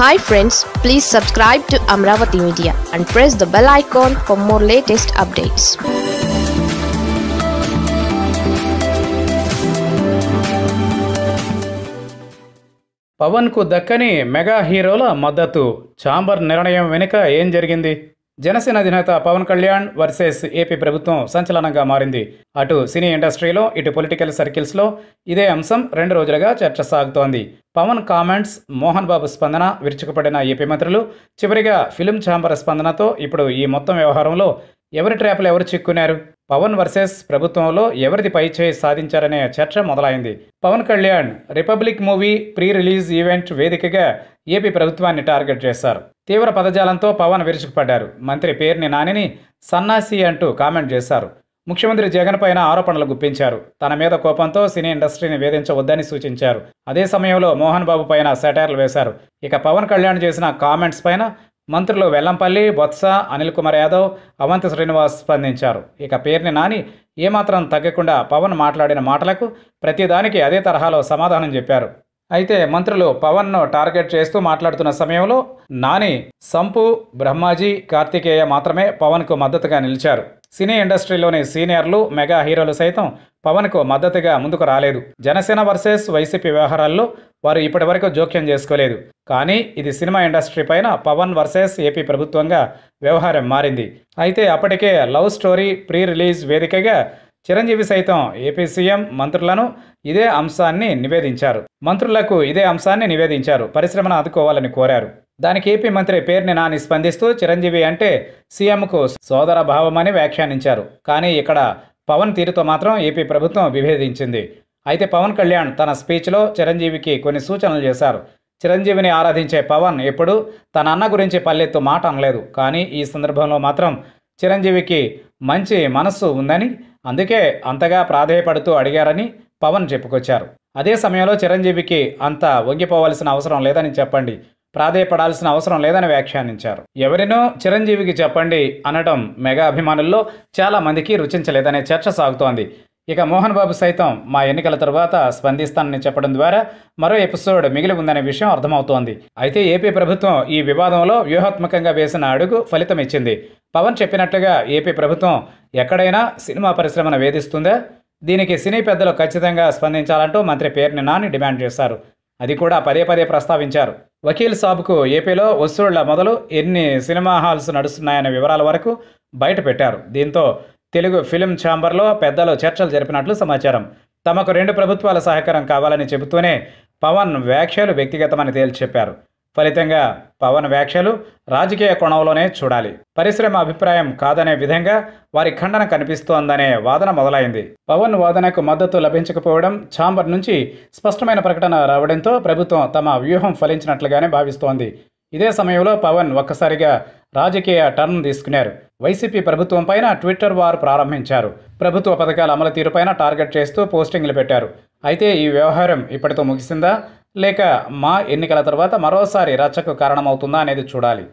hi friends please subscribe to Amaravati media and press the bell icon for more latest updates పవన్కు దక్కని mega హీరోల మద్దతు chamber నిర్ణయం వెనుక ఏం జరిగింది జనసేన అధినేత పవన్ కళ్యాణ్ వర్సెస్ ఏపీ ప్రభుత్వం సంచలనంగా మారింది అటు సినీ ఇండస్ట్రీలో ఇటు పొలిటికల్ సర్కిల్స్లో ఇదే అంశం రెండు రోజులుగా చర్చ సాగుతోంది పవన్ కామెంట్స్ మోహన్ బాబు స్పందన విరుచుకుపడిన ఏపీ మంత్రులు చివరిగా ఫిలిం ఛాంబర్ స్పందనతో ఇప్పుడు ఈ మొత్తం వ్యవహారంలో ఎవరి ట్రాప్లు ఎవరు చిక్కున్నారు పవన్ వర్సెస్ ప్రభుత్వంలో ఎవరిది పై చేయి సాధించారనే చర్చ మొదలైంది Pawan Kalyan Republic movie pre release event వేదికగా ఏపీ ప్రభుత్వాన్ని టార్గెట్ చేశారు తీవ్ర పదజాలంతో పవన్ విరుచుకుపడ్డారు మంత్రి పేరుని నానిని సన్నాసి అంటూ కామెంట్ చేశారు ముఖ్యమంత్రి జగన్ పైన ఆరోపణలు గుప్పించారు తన మీద కోపంతో సినీ ఇండస్ట్రీని వేధించవద్దని సూచించారు అదే సమయంలో మోహన్ బాబు పైన సెటైర్లు వేశారు ఇక పవన్ కళ్యాణ్ చేసిన కామెంట్స్ పైన మంత్రులు వెల్లంపల్లి బొత్స అనిల్ కుమార్ యాదవ్ అవంతి శ్రీనివాస్ స్పందించారు ఇక పేరుని నాని ఏమాత్రం తగ్గకుండా పవన్ మాట్లాడిన మాటలకు ప్రతిదానికి అదే తరహాలో సమాధానం చెప్పారు అయితే మంత్రులు పవన్ను టార్గెట్ చేస్తూ మాట్లాడుతున్న సమయంలో నాని సంపు బ్రహ్మాజీ కార్తికేయ మాత్రమే పవన్కు మద్దతుగా నిలిచారు సినీ ఇండస్ట్రీలోని సీనియర్లు మెగా హీరోలు సైతం పవన్కు మద్దతుగా ముందుకు రాలేదు జనసేన వర్సెస్ వైసీపీ వ్యవహారాల్లో వారు ఇప్పటివరకు జోక్యం చేసుకోలేదు కానీ ఇది సినిమా ఇండస్ట్రీ పైన పవన్ వర్సెస్ ఏపీ ప్రభుత్వంగా వ్యవహారం మారింది అయితే అప్పటికే లవ్ స్టోరీ ప్రీ రిలీజ్ వేదికగా చిరంజీవి సైతం ఏపీ సీఎం మంత్రులను ఇదే అంశాన్ని నివేదించారు మంత్రులకు ఇదే అంశాన్ని నివేదించారు పరిశ్రమను ఆదుకోవాలని కోరారు దానికి ఏపీ మంత్రి పేరుని నాని స్పందిస్తూ చిరంజీవి అంటే సీఎంకు సోదర భావమని వ్యాఖ్యానించారు కానీ ఇక్కడ పవన్ తీరుతో మాత్రం ఏపీ ప్రభుత్వం విభేదించింది అయితే పవన్ కళ్యాణ్ తన స్పీచ్లో చిరంజీవికి కొన్ని సూచనలు చేశారు చిరంజీవిని ఆరాధించే పవన్ ఎప్పుడు తన అన్న గురించి పల్లెత్తు మాట అనలేదు కానీ ఈ సందర్భంలో మాత్రం చిరంజీవికి మంచి మనస్సు ఉందని అందుకే అంతగా ప్రాధేయపడుతూ అడిగారని పవన్ చెప్పుకొచ్చారు అదే సమయంలో చిరంజీవికి అంత వంగిపోవాల్సిన అవసరం లేదని చెప్పండి ప్రాధేయపడాల్సిన అవసరం లేదని వ్యాఖ్యానించారు ఎవరినో చిరంజీవికి చెప్పండి అనడం మెగా అభిమానుల్లో చాలామందికి రుచించలేదనే చర్చ సాగుతోంది ఇక మోహన్ బాబు సైతం మా ఎన్నికల తర్వాత స్పందిస్తానని చెప్పడం ద్వారా మరో ఎపిసోడ్ మిగిలి ఉందనే విషయం అర్థమవుతోంది అయితే ఏపీ ప్రభుత్వం ఈ వివాదంలో వ్యూహాత్మకంగా వేసిన అడుగు ఫలితం ఇచ్చింది పవన్ చెప్పినట్లుగా ఏపీ ప్రభుత్వం ఎక్కడైనా సినిమా పరిశ్రమను వేధిస్తుందా దీనికి సినీ పెద్దలు ఖచ్చితంగా స్పందించాలంటూ మంత్రి పేర్ని నాని డిమాండ్ చేశారు అది కూడా పదే పదే ప్రస్తావించారు వకీల్ సాబ్కు ఏపీలో వసూళ్ల మొదలు ఎన్ని సినిమా హాల్స్ నడుస్తున్నాయనే వివరాల వరకు బయట పెట్టారు దీంతో తెలుగు ఫిలిం ఛాంబర్లో పెద్దలు చర్చలు జరిపినట్లు సమాచారం తమకు రెండు ప్రభుత్వాల సహకారం కావాలని చెబుతూనే పవన్ వ్యాఖ్యలు వ్యక్తిగతమని తేల్చి చెప్పారు ఫలితంగా పవన్ వ్యాఖ్యలు రాజకీయ కోణంలోనే చూడాలి పరిశ్రమ అభిప్రాయం కాదనే విధంగా వారి ఖండన కనిపిస్తోందనే వాదన మొదలైంది పవన్ వాదనకు మద్దతు లభించకపోవడం ఛాంబర్ నుంచి స్పష్టమైన ప్రకటన రావడంతో ప్రభుత్వం తమ వ్యూహం ఫలించినట్లుగానే భావిస్తోంది ఇదే సమయంలో పవన్ ఒక్కసారిగా రాజకీయ టర్న్ తీసుకున్నారు వైసీపీ ప్రభుత్వం పైన ట్విట్టర్ వారు ప్రారంభించారు ప్రభుత్వ పథకాల అమలు తీరుపైన టార్గెట్ చేస్తూ పోస్టింగ్లు పెట్టారు అయితే ఈ వ్యవహారం ఇప్పటితో ముగిసిందా లేక మా ఎన్నికల తర్వాత మరోసారి రచ్చకు కారణమవుతుందా అనేది చూడాలి